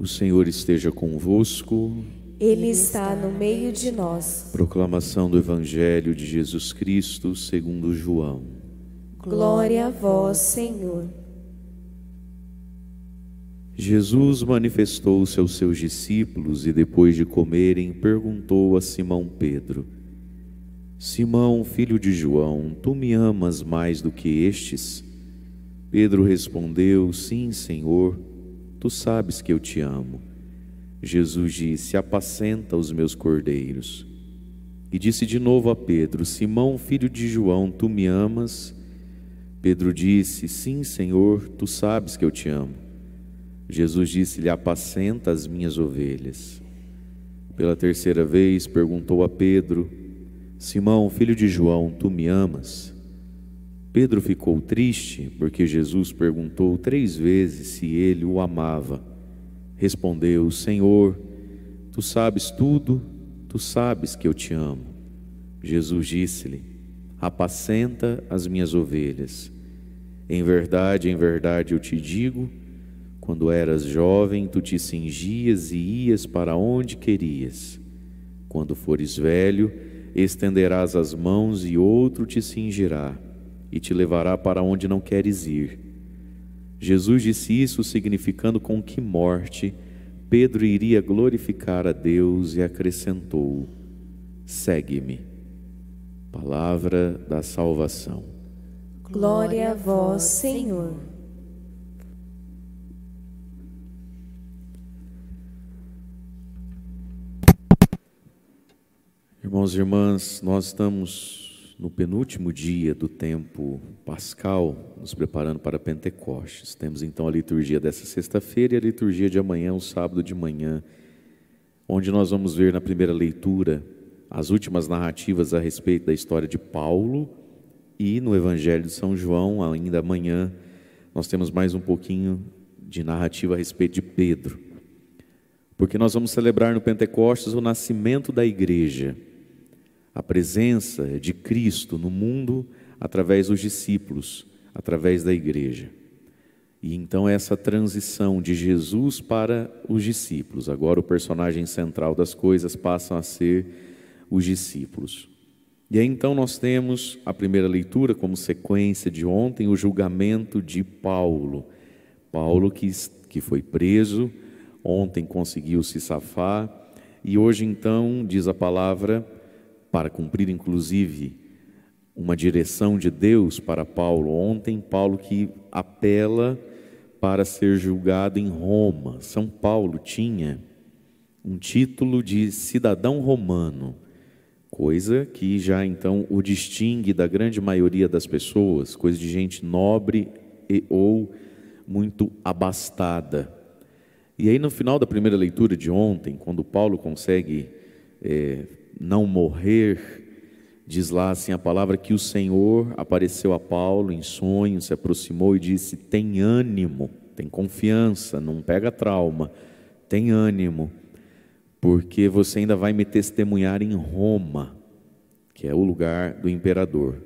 O Senhor esteja convosco. Ele está no meio de nós. Proclamação do Evangelho de Jesus Cristo, segundo João. Glória a vós, Senhor. Jesus manifestou-se aos seus discípulos e depois de comerem, perguntou a Simão Pedro: Simão, filho de João, tu me amas mais do que estes? Pedro respondeu: Sim, Senhor Tu sabes que eu te amo. Jesus disse: Apacenta os meus cordeiros. E disse de novo a Pedro: Simão, filho de João, tu me amas? Pedro disse: Sim, Senhor, tu sabes que eu te amo. Jesus disse-lhe: Apacenta as minhas ovelhas. Pela terceira vez perguntou a Pedro: Simão, filho de João, tu me amas? Pedro ficou triste porque Jesus perguntou três vezes se ele o amava. Respondeu: Senhor, tu sabes tudo, tu sabes que eu te amo. Jesus disse-lhe: Apacenta as minhas ovelhas. Em verdade, em verdade eu te digo: quando eras jovem, tu te cingias e ias para onde querias. Quando fores velho, estenderás as mãos e outro te cingirá e te levará para onde não queres ir. Jesus disse isso significando com que morte Pedro iria glorificar a Deus e acrescentou: Segue-me. Palavra da salvação. Glória a vós, Senhor. Irmãos e irmãs, nós estamos no penúltimo dia do tempo pascal, nos preparando para Pentecostes. Temos então a liturgia dessa sexta-feira e a liturgia de amanhã, o sábado de manhã, onde nós vamos ver na primeira leitura as últimas narrativas a respeito da história de Paulo e no Evangelho de São João, ainda amanhã, nós temos mais um pouquinho de narrativa a respeito de Pedro. Porque nós vamos celebrar no Pentecostes o nascimento da igreja a presença é de Cristo no mundo através dos discípulos, através da igreja. E então essa transição de Jesus para os discípulos. Agora o personagem central das coisas passam a ser os discípulos. E aí então nós temos a primeira leitura como sequência de ontem, o julgamento de Paulo. Paulo que, que foi preso, ontem conseguiu se safar, e hoje então, diz a palavra, para cumprir inclusive uma direção de Deus para Paulo. Ontem, Paulo que apela para ser julgado em Roma. São Paulo tinha um título de cidadão romano, coisa que já então o distingue da grande maioria das pessoas, coisa de gente nobre e, ou muito abastada. E aí, no final da primeira leitura de ontem, quando Paulo consegue é, não morrer, diz lá assim a palavra que o Senhor apareceu a Paulo em sonho, se aproximou e disse: tem ânimo, tem confiança, não pega trauma, tem ânimo, porque você ainda vai me testemunhar em Roma, que é o lugar do imperador.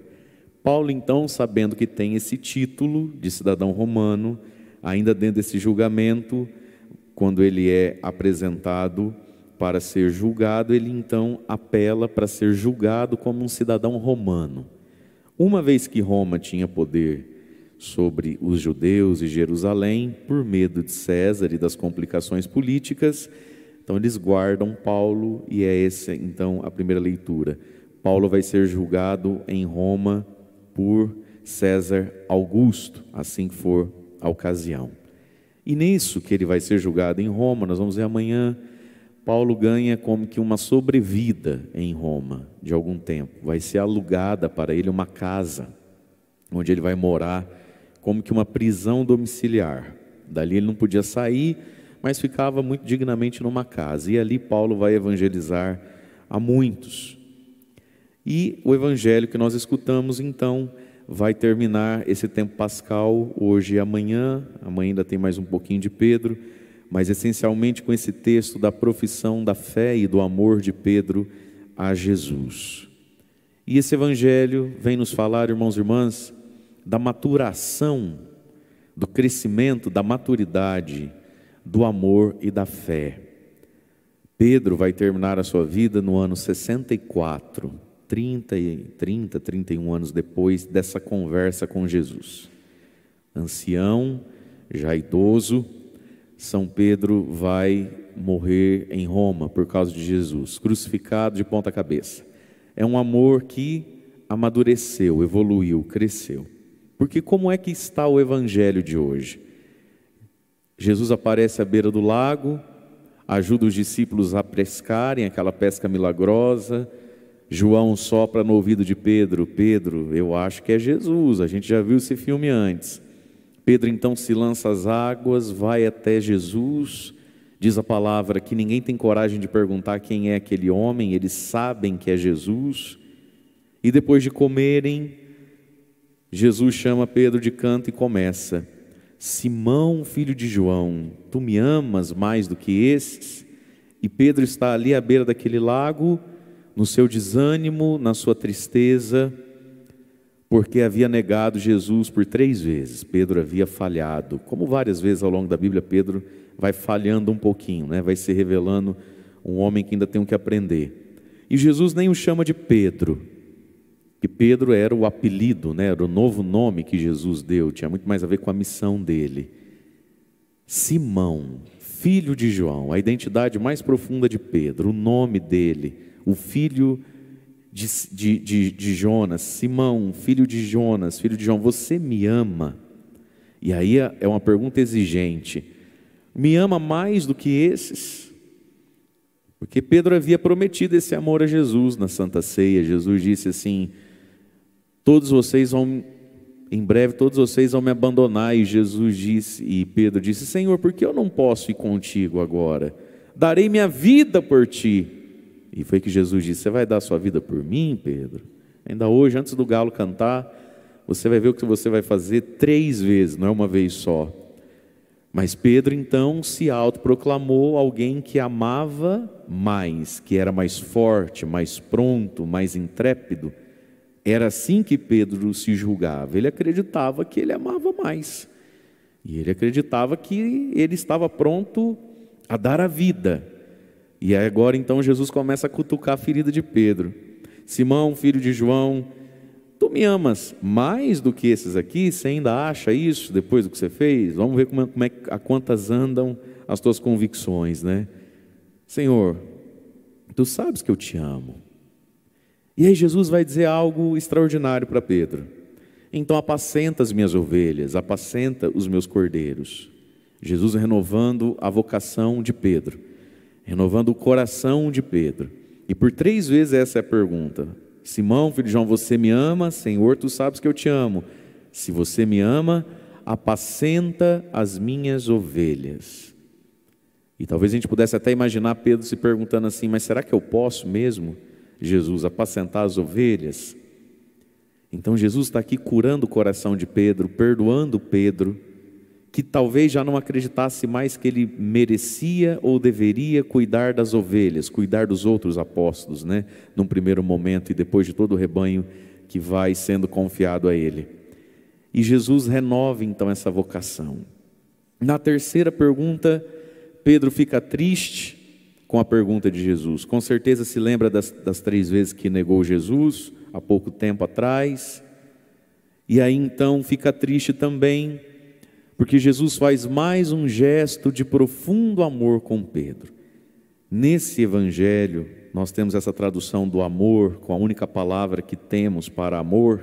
Paulo, então, sabendo que tem esse título de cidadão romano, ainda dentro desse julgamento, quando ele é apresentado para ser julgado, ele então apela para ser julgado como um cidadão romano. Uma vez que Roma tinha poder sobre os judeus e Jerusalém, por medo de César e das complicações políticas, então eles guardam Paulo e é essa então a primeira leitura. Paulo vai ser julgado em Roma por César Augusto, assim que for a ocasião. E nisso que ele vai ser julgado em Roma, nós vamos ver amanhã Paulo ganha como que uma sobrevida em Roma de algum tempo. Vai ser alugada para ele uma casa onde ele vai morar, como que uma prisão domiciliar. Dali ele não podia sair, mas ficava muito dignamente numa casa. E ali Paulo vai evangelizar a muitos. E o evangelho que nós escutamos então vai terminar esse tempo pascal hoje e amanhã. Amanhã ainda tem mais um pouquinho de Pedro mas essencialmente com esse texto da profissão da fé e do amor de Pedro a Jesus. E esse evangelho vem nos falar, irmãos e irmãs, da maturação, do crescimento, da maturidade, do amor e da fé. Pedro vai terminar a sua vida no ano 64, 30, 30 31 anos depois dessa conversa com Jesus. Ancião, já idoso, são Pedro vai morrer em Roma por causa de Jesus, crucificado de ponta cabeça. É um amor que amadureceu, evoluiu, cresceu. Porque como é que está o evangelho de hoje? Jesus aparece à beira do lago, ajuda os discípulos a pescarem aquela pesca milagrosa. João sopra no ouvido de Pedro: Pedro, eu acho que é Jesus, a gente já viu esse filme antes. Pedro então se lança às águas, vai até Jesus, diz a palavra que ninguém tem coragem de perguntar quem é aquele homem, eles sabem que é Jesus. E depois de comerem, Jesus chama Pedro de canto e começa: Simão, filho de João, tu me amas mais do que esses? E Pedro está ali à beira daquele lago, no seu desânimo, na sua tristeza, porque havia negado Jesus por três vezes. Pedro havia falhado. Como várias vezes ao longo da Bíblia, Pedro vai falhando um pouquinho, né? vai se revelando um homem que ainda tem o que aprender. E Jesus nem o chama de Pedro, que Pedro era o apelido, né? era o novo nome que Jesus deu, tinha muito mais a ver com a missão dele. Simão, filho de João, a identidade mais profunda de Pedro, o nome dele, o filho de de, de, de, de Jonas, Simão, filho de Jonas, filho de João, você me ama? E aí é, é uma pergunta exigente. Me ama mais do que esses? Porque Pedro havia prometido esse amor a Jesus na Santa Ceia. Jesus disse assim: Todos vocês vão, em breve, todos vocês vão me abandonar. E Jesus disse, e Pedro disse: Senhor, por que eu não posso ir contigo agora? Darei minha vida por ti. E foi que Jesus disse: Você vai dar a sua vida por mim, Pedro? Ainda hoje, antes do galo cantar, você vai ver o que você vai fazer três vezes, não é uma vez só. Mas Pedro então se autoproclamou alguém que amava mais, que era mais forte, mais pronto, mais intrépido. Era assim que Pedro se julgava. Ele acreditava que ele amava mais. E ele acreditava que ele estava pronto a dar a vida e agora então Jesus começa a cutucar a ferida de Pedro. Simão, filho de João, tu me amas mais do que esses aqui? Você ainda acha isso depois do que você fez? Vamos ver como é, como é a quantas andam as tuas convicções, né? Senhor, tu sabes que eu te amo. E aí Jesus vai dizer algo extraordinário para Pedro. Então apacenta as minhas ovelhas, apacenta os meus cordeiros. Jesus renovando a vocação de Pedro renovando o coração de Pedro. E por três vezes essa é a pergunta: Simão, filho de João, você me ama? Senhor, tu sabes que eu te amo. Se você me ama, apacenta as minhas ovelhas. E talvez a gente pudesse até imaginar Pedro se perguntando assim: mas será que eu posso mesmo, Jesus, apacentar as ovelhas? Então Jesus está aqui curando o coração de Pedro, perdoando Pedro que talvez já não acreditasse mais que ele merecia ou deveria cuidar das ovelhas, cuidar dos outros apóstolos, né? Num primeiro momento e depois de todo o rebanho que vai sendo confiado a ele. E Jesus renova então essa vocação. Na terceira pergunta, Pedro fica triste com a pergunta de Jesus. Com certeza se lembra das, das três vezes que negou Jesus há pouco tempo atrás. E aí então fica triste também porque Jesus faz mais um gesto de profundo amor com Pedro. Nesse evangelho, nós temos essa tradução do amor com a única palavra que temos para amor,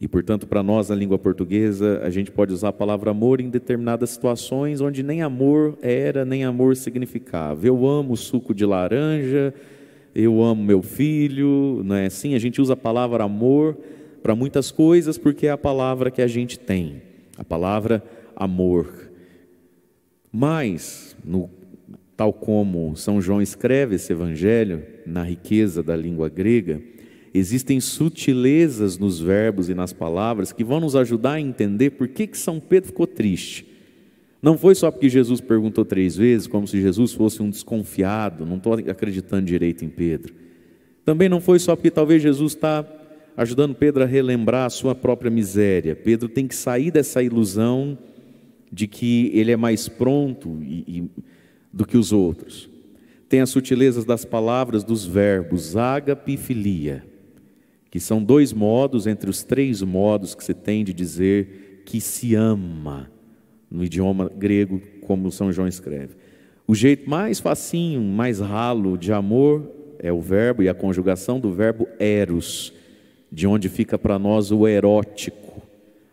e portanto, para nós na língua portuguesa, a gente pode usar a palavra amor em determinadas situações onde nem amor era, nem amor significava. Eu amo suco de laranja, eu amo meu filho, não é assim? A gente usa a palavra amor para muitas coisas porque é a palavra que a gente tem. A palavra amor. Mas, no, tal como São João escreve esse evangelho, na riqueza da língua grega, existem sutilezas nos verbos e nas palavras que vão nos ajudar a entender por que, que São Pedro ficou triste. Não foi só porque Jesus perguntou três vezes, como se Jesus fosse um desconfiado, não estou acreditando direito em Pedro. Também não foi só porque talvez Jesus está ajudando Pedro a relembrar a sua própria miséria. Pedro tem que sair dessa ilusão de que ele é mais pronto e, e, do que os outros. Tem as sutilezas das palavras, dos verbos, ágape e filia, que são dois modos entre os três modos que se tem de dizer que se ama, no idioma grego, como São João escreve. O jeito mais facinho, mais ralo de amor é o verbo e a conjugação do verbo eros, de onde fica para nós o erótico,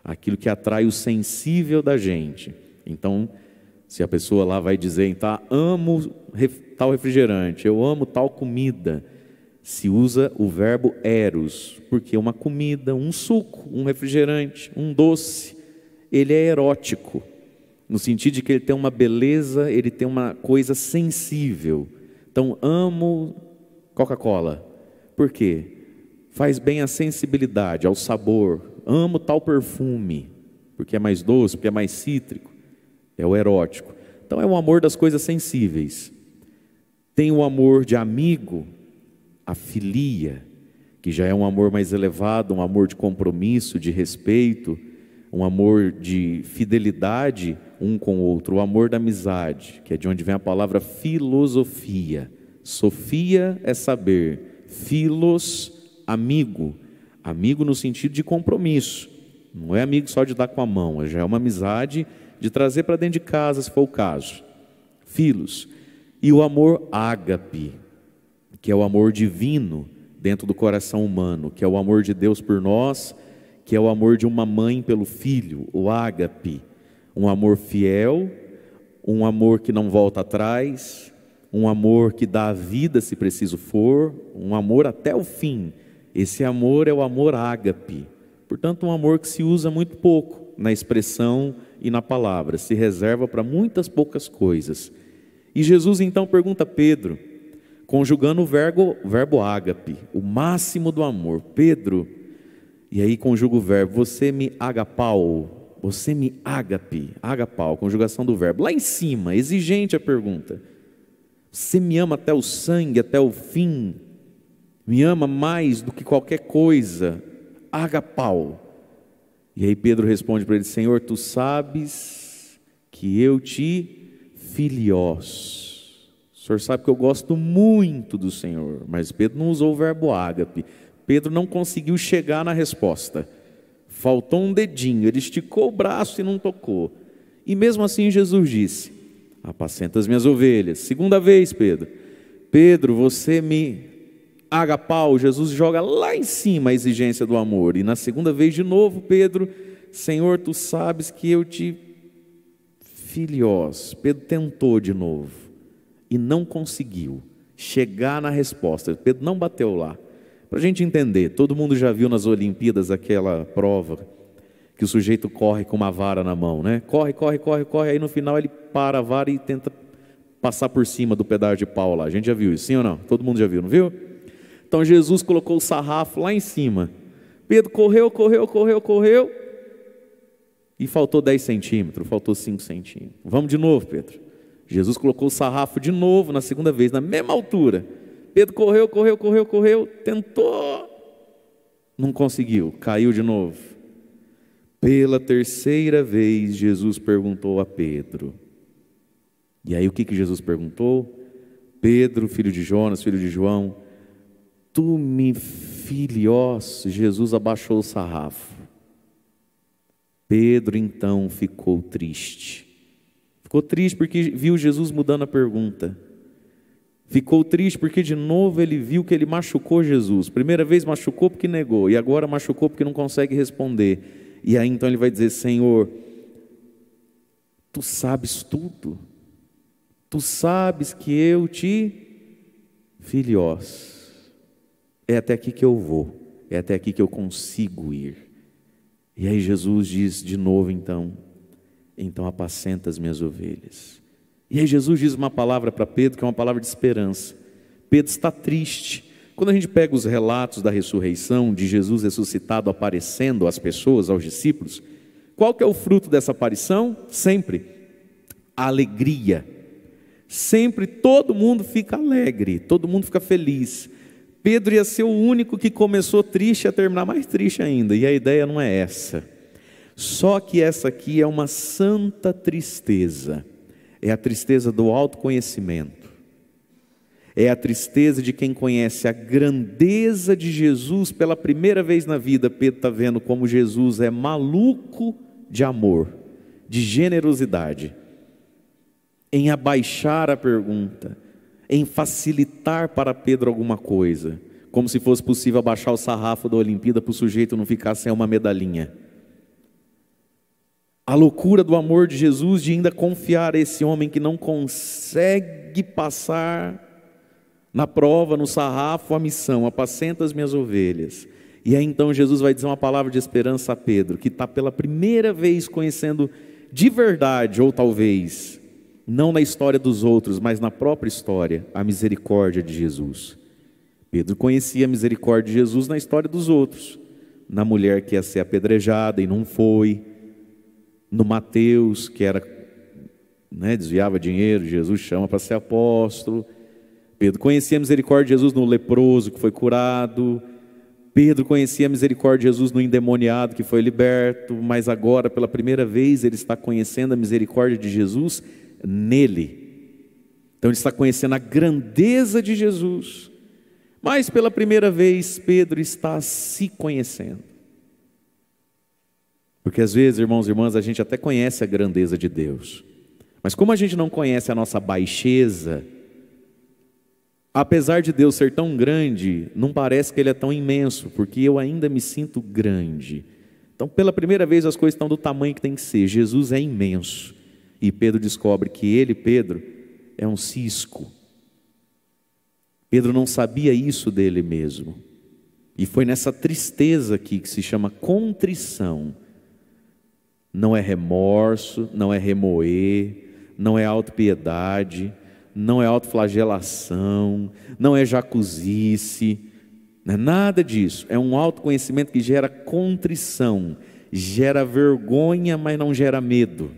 aquilo que atrai o sensível da gente. Então, se a pessoa lá vai dizer, então, amo tal refrigerante, eu amo tal comida, se usa o verbo eros, porque é uma comida, um suco, um refrigerante, um doce, ele é erótico, no sentido de que ele tem uma beleza, ele tem uma coisa sensível. Então, amo Coca-Cola. Por quê? faz bem à sensibilidade, ao sabor. Amo tal perfume, porque é mais doce, porque é mais cítrico. É o erótico. Então é o amor das coisas sensíveis. Tem o amor de amigo, a filia, que já é um amor mais elevado, um amor de compromisso, de respeito, um amor de fidelidade um com o outro, o amor da amizade, que é de onde vem a palavra filosofia. Sofia é saber, filos amigo, amigo no sentido de compromisso. Não é amigo só de dar com a mão, é já é uma amizade de trazer para dentro de casa, se for o caso. Filhos. E o amor ágape, que é o amor divino dentro do coração humano, que é o amor de Deus por nós, que é o amor de uma mãe pelo filho, o ágape. Um amor fiel, um amor que não volta atrás, um amor que dá a vida se preciso for, um amor até o fim esse amor é o amor ágape, portanto, um amor que se usa muito pouco na expressão e na palavra, se reserva para muitas poucas coisas. E Jesus então pergunta a Pedro, conjugando o verbo, verbo ágape, o máximo do amor. Pedro, e aí conjuga o verbo, você me agapau, você me ágape, agapau, conjugação do verbo. Lá em cima, exigente a pergunta. Você me ama até o sangue, até o fim, me ama mais do que qualquer coisa, agapau. E aí Pedro responde para ele: Senhor, tu sabes que eu te filiós. O senhor sabe que eu gosto muito do Senhor, mas Pedro não usou o verbo ágape. Pedro não conseguiu chegar na resposta. Faltou um dedinho, ele esticou o braço e não tocou. E mesmo assim Jesus disse: Apacenta as minhas ovelhas. Segunda vez, Pedro. Pedro, você me agapau, Jesus joga lá em cima a exigência do amor. E na segunda vez, de novo, Pedro, Senhor, tu sabes que eu te filiós. Pedro tentou de novo e não conseguiu chegar na resposta. Pedro não bateu lá. Para a gente entender, todo mundo já viu nas Olimpíadas aquela prova que o sujeito corre com uma vara na mão, né? Corre, corre, corre, corre, aí no final ele para a vara e tenta passar por cima do pedaço de pau lá. A gente já viu isso, sim ou não? Todo mundo já viu, não viu? Então Jesus colocou o sarrafo lá em cima. Pedro correu, correu, correu, correu. E faltou 10 centímetros, faltou 5 centímetros. Vamos de novo, Pedro. Jesus colocou o sarrafo de novo, na segunda vez, na mesma altura. Pedro correu, correu, correu, correu, tentou. Não conseguiu, caiu de novo. Pela terceira vez, Jesus perguntou a Pedro. E aí, o que, que Jesus perguntou? Pedro, filho de Jonas, filho de João, costume filhos, Jesus abaixou o sarrafo. Pedro então ficou triste. Ficou triste porque viu Jesus mudando a pergunta. Ficou triste porque de novo ele viu que ele machucou Jesus. Primeira vez machucou porque negou, e agora machucou porque não consegue responder. E aí então ele vai dizer: Senhor, tu sabes tudo, tu sabes que eu te filhos. É até aqui que eu vou, é até aqui que eu consigo ir. E aí Jesus diz de novo então, então apacenta as minhas ovelhas. E aí Jesus diz uma palavra para Pedro que é uma palavra de esperança. Pedro está triste. Quando a gente pega os relatos da ressurreição, de Jesus ressuscitado aparecendo às pessoas, aos discípulos, qual que é o fruto dessa aparição? Sempre alegria. Sempre todo mundo fica alegre, todo mundo fica feliz. Pedro ia ser o único que começou triste a terminar mais triste ainda, e a ideia não é essa. Só que essa aqui é uma santa tristeza, é a tristeza do autoconhecimento, é a tristeza de quem conhece a grandeza de Jesus pela primeira vez na vida. Pedro está vendo como Jesus é maluco de amor, de generosidade, em abaixar a pergunta em facilitar para Pedro alguma coisa, como se fosse possível abaixar o sarrafo da Olimpíada para o sujeito não ficar sem uma medalhinha. A loucura do amor de Jesus de ainda confiar a esse homem que não consegue passar na prova, no sarrafo, a missão, apacenta as minhas ovelhas. E aí então Jesus vai dizer uma palavra de esperança a Pedro, que está pela primeira vez conhecendo de verdade, ou talvez não na história dos outros, mas na própria história, a misericórdia de Jesus. Pedro conhecia a misericórdia de Jesus na história dos outros, na mulher que ia ser apedrejada e não foi, no Mateus que era né, desviava dinheiro, Jesus chama para ser apóstolo. Pedro conhecia a misericórdia de Jesus no leproso que foi curado. Pedro conhecia a misericórdia de Jesus no endemoniado que foi liberto, mas agora, pela primeira vez, ele está conhecendo a misericórdia de Jesus nele. Então ele está conhecendo a grandeza de Jesus, mas pela primeira vez Pedro está se conhecendo. Porque às vezes, irmãos e irmãs, a gente até conhece a grandeza de Deus, mas como a gente não conhece a nossa baixeza, apesar de Deus ser tão grande, não parece que Ele é tão imenso, porque eu ainda me sinto grande. Então, pela primeira vez, as coisas estão do tamanho que tem que ser. Jesus é imenso. E Pedro descobre que ele, Pedro, é um cisco. Pedro não sabia isso dele mesmo. E foi nessa tristeza aqui que se chama contrição. Não é remorso, não é remoer, não é autopiedade, não é autoflagelação, não é jacuzice, não é nada disso. É um autoconhecimento que gera contrição, gera vergonha, mas não gera medo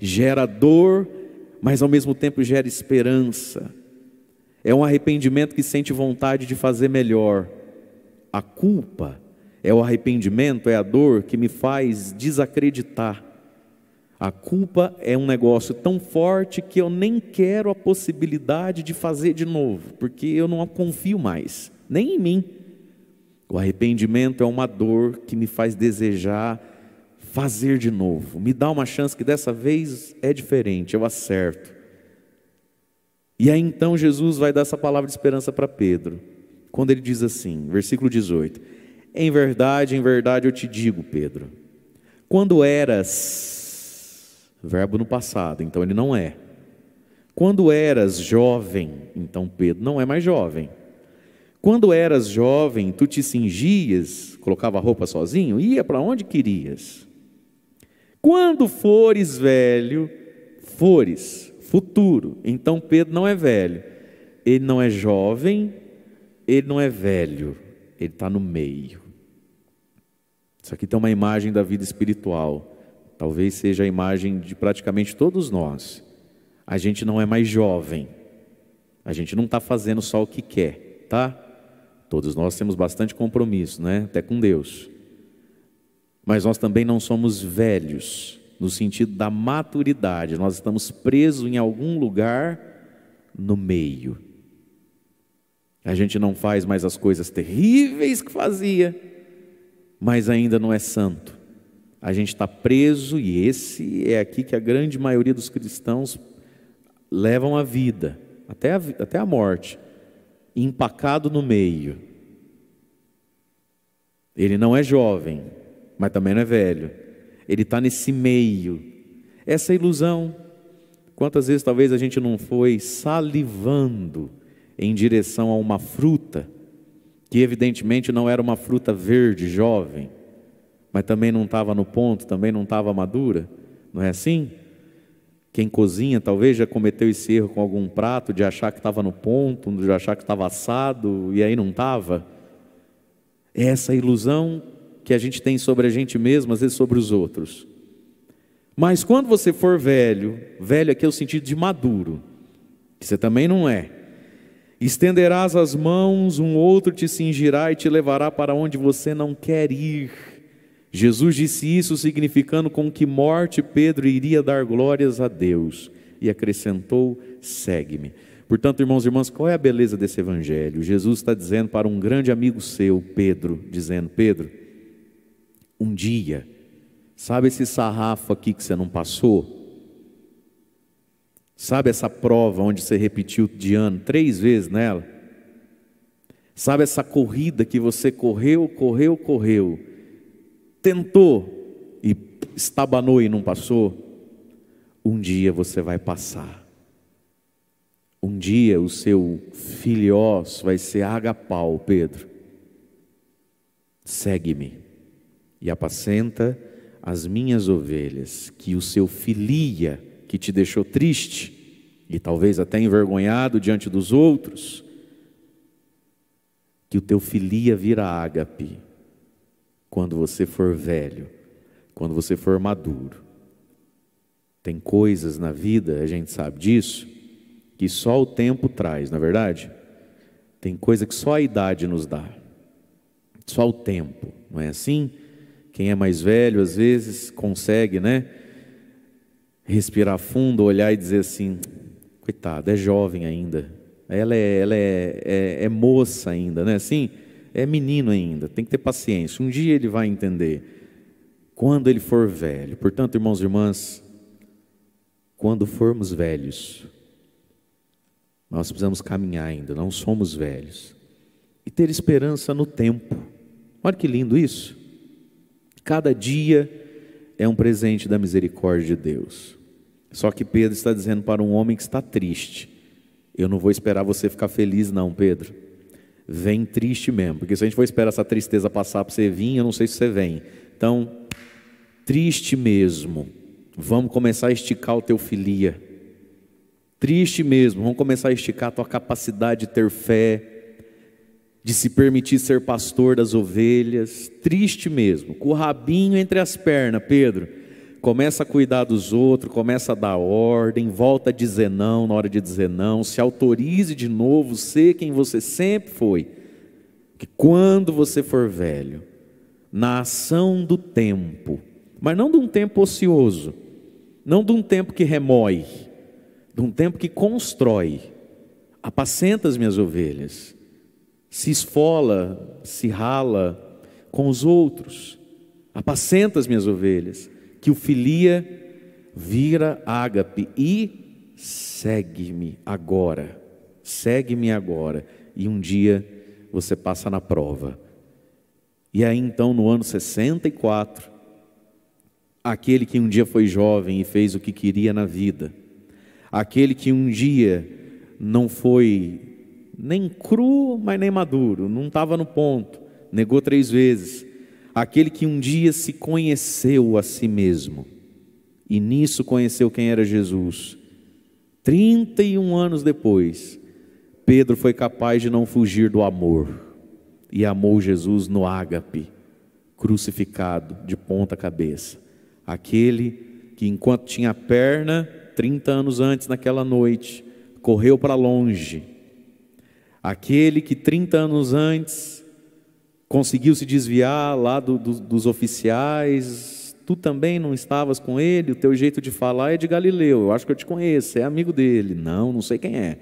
gera dor, mas ao mesmo tempo gera esperança. É um arrependimento que sente vontade de fazer melhor. A culpa é o arrependimento, é a dor que me faz desacreditar. A culpa é um negócio tão forte que eu nem quero a possibilidade de fazer de novo, porque eu não confio mais, nem em mim. O arrependimento é uma dor que me faz desejar fazer de novo. Me dá uma chance que dessa vez é diferente, eu acerto. E aí então Jesus vai dar essa palavra de esperança para Pedro, quando ele diz assim, versículo 18: Em verdade, em verdade eu te digo, Pedro, quando eras, verbo no passado, então ele não é. Quando eras jovem, então Pedro não é mais jovem. Quando eras jovem, tu te cingias, colocava roupa sozinho, ia para onde querias. Quando fores velho, fores, futuro. Então Pedro não é velho, ele não é jovem, ele não é velho, ele está no meio. Isso aqui tem uma imagem da vida espiritual, talvez seja a imagem de praticamente todos nós. A gente não é mais jovem, a gente não está fazendo só o que quer, tá? Todos nós temos bastante compromisso, né? Até com Deus. Mas nós também não somos velhos, no sentido da maturidade, nós estamos presos em algum lugar no meio. A gente não faz mais as coisas terríveis que fazia, mas ainda não é santo. A gente está preso, e esse é aqui que a grande maioria dos cristãos levam a vida, até a, até a morte, empacado no meio. Ele não é jovem, mas também não é velho. Ele está nesse meio. Essa ilusão. Quantas vezes talvez a gente não foi salivando em direção a uma fruta, que evidentemente não era uma fruta verde, jovem, mas também não estava no ponto, também não estava madura, não é assim? Quem cozinha talvez já cometeu esse erro com algum prato, de achar que estava no ponto, de achar que estava assado e aí não estava. Essa ilusão que a gente tem sobre a gente mesmo, às vezes sobre os outros. Mas quando você for velho, velho aqui é o sentido de maduro, que você também não é. Estenderás as mãos, um outro te cingirá e te levará para onde você não quer ir. Jesus disse isso, significando com que morte Pedro iria dar glórias a Deus. E acrescentou: segue-me. Portanto, irmãos e irmãs, qual é a beleza desse evangelho? Jesus está dizendo para um grande amigo seu, Pedro, dizendo: Pedro, um dia. Sabe esse sarrafo aqui que você não passou? Sabe essa prova onde você repetiu de ano três vezes nela? Sabe essa corrida que você correu, correu, correu, tentou e estabanou e não passou? Um dia você vai passar. Um dia o seu filhos vai ser agapau, Pedro. Segue-me e apacenta as minhas ovelhas, que o seu filia, que te deixou triste e talvez até envergonhado diante dos outros, que o teu filia vira ágape quando você for velho, quando você for maduro. Tem coisas na vida, a gente sabe disso, que só o tempo traz, na é verdade? Tem coisa que só a idade nos dá, só o tempo, não é assim? Quem é mais velho, às vezes, consegue, né? Respirar fundo, olhar e dizer assim: coitada, é jovem ainda. Ela é, ela é, é, é moça ainda, né? Assim, é menino ainda. Tem que ter paciência. Um dia ele vai entender. Quando ele for velho. Portanto, irmãos e irmãs, quando formos velhos, nós precisamos caminhar ainda, não somos velhos. E ter esperança no tempo. Olha que lindo isso. Cada dia é um presente da misericórdia de Deus. Só que Pedro está dizendo para um homem que está triste: Eu não vou esperar você ficar feliz, não, Pedro. Vem triste mesmo, porque se a gente for esperar essa tristeza passar para você vir, eu não sei se você vem. Então, triste mesmo, vamos começar a esticar o teu filia. Triste mesmo, vamos começar a esticar a tua capacidade de ter fé, de se permitir ser pastor das ovelhas, triste mesmo, com o rabinho entre as pernas, Pedro. Começa a cuidar dos outros, começa a dar ordem, volta a dizer não na hora de dizer não, se autorize de novo ser quem você sempre foi. Que quando você for velho, na ação do tempo, mas não de um tempo ocioso, não de um tempo que remói, de um tempo que constrói, apacenta as minhas ovelhas se esfola, se rala com os outros, apacenta as minhas ovelhas, que o filia vira ágape e segue-me agora, segue-me agora, e um dia você passa na prova. E aí então, no ano 64, aquele que um dia foi jovem e fez o que queria na vida, aquele que um dia não foi nem cru, mas nem maduro, não estava no ponto, negou três vezes. Aquele que um dia se conheceu a si mesmo, e nisso conheceu quem era Jesus. 31 anos depois, Pedro foi capaz de não fugir do amor e amou Jesus no ágape, crucificado de ponta cabeça. Aquele que, enquanto tinha perna, 30 anos antes, naquela noite, correu para longe Aquele que 30 anos antes conseguiu se desviar lá do, do, dos oficiais, tu também não estavas com ele, o teu jeito de falar é de Galileu, eu acho que eu te conheço, é amigo dele. Não, não sei quem é.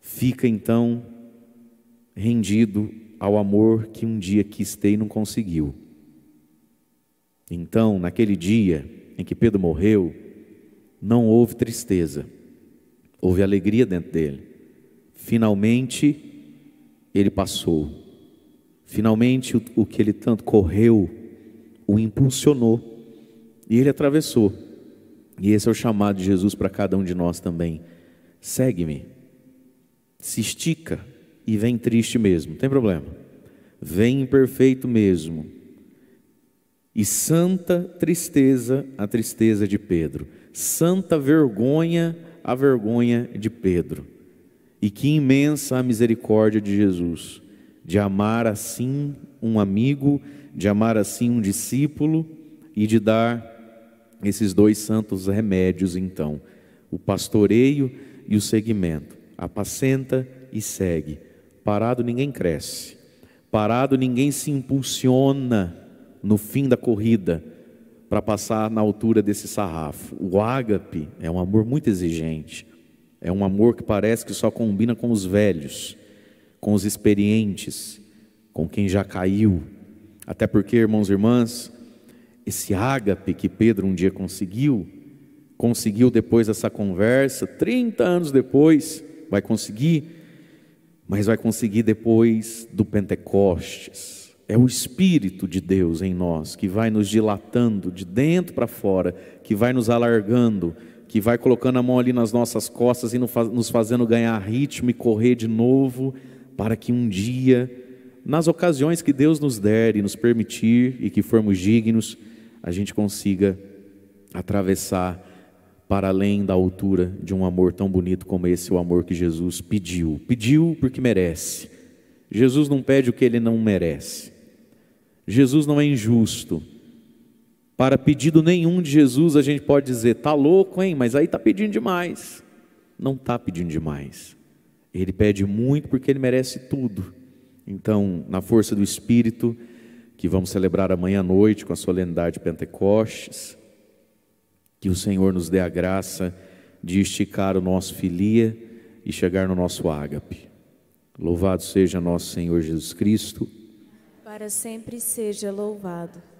Fica então rendido ao amor que um dia quis ter e não conseguiu. Então, naquele dia em que Pedro morreu, não houve tristeza, houve alegria dentro dele. Finalmente ele passou. Finalmente o, o que ele tanto correu o impulsionou e ele atravessou. E esse é o chamado de Jesus para cada um de nós também. Segue-me. Se estica e vem triste mesmo, não tem problema. Vem imperfeito mesmo. E santa tristeza, a tristeza de Pedro. Santa vergonha, a vergonha de Pedro. E que imensa a misericórdia de Jesus, de amar assim um amigo, de amar assim um discípulo e de dar esses dois santos remédios, então, o pastoreio e o seguimento. Apacenta e segue. Parado ninguém cresce. Parado ninguém se impulsiona no fim da corrida para passar na altura desse sarrafo. O ágape é um amor muito exigente. É um amor que parece que só combina com os velhos, com os experientes, com quem já caiu. Até porque, irmãos e irmãs, esse ágape que Pedro um dia conseguiu, conseguiu depois dessa conversa, 30 anos depois, vai conseguir, mas vai conseguir depois do Pentecostes. É o Espírito de Deus em nós que vai nos dilatando de dentro para fora, que vai nos alargando, que vai colocando a mão ali nas nossas costas e nos fazendo ganhar ritmo e correr de novo, para que um dia, nas ocasiões que Deus nos der e nos permitir e que formos dignos, a gente consiga atravessar para além da altura de um amor tão bonito como esse, o amor que Jesus pediu. Pediu porque merece. Jesus não pede o que ele não merece. Jesus não é injusto. Para pedido nenhum de Jesus, a gente pode dizer, tá louco, hein? Mas aí tá pedindo demais. Não tá pedindo demais. Ele pede muito porque ele merece tudo. Então, na força do Espírito, que vamos celebrar amanhã à noite com a solenidade Pentecostes, que o Senhor nos dê a graça de esticar o nosso filia e chegar no nosso ágape. Louvado seja nosso Senhor Jesus Cristo. Para sempre seja louvado.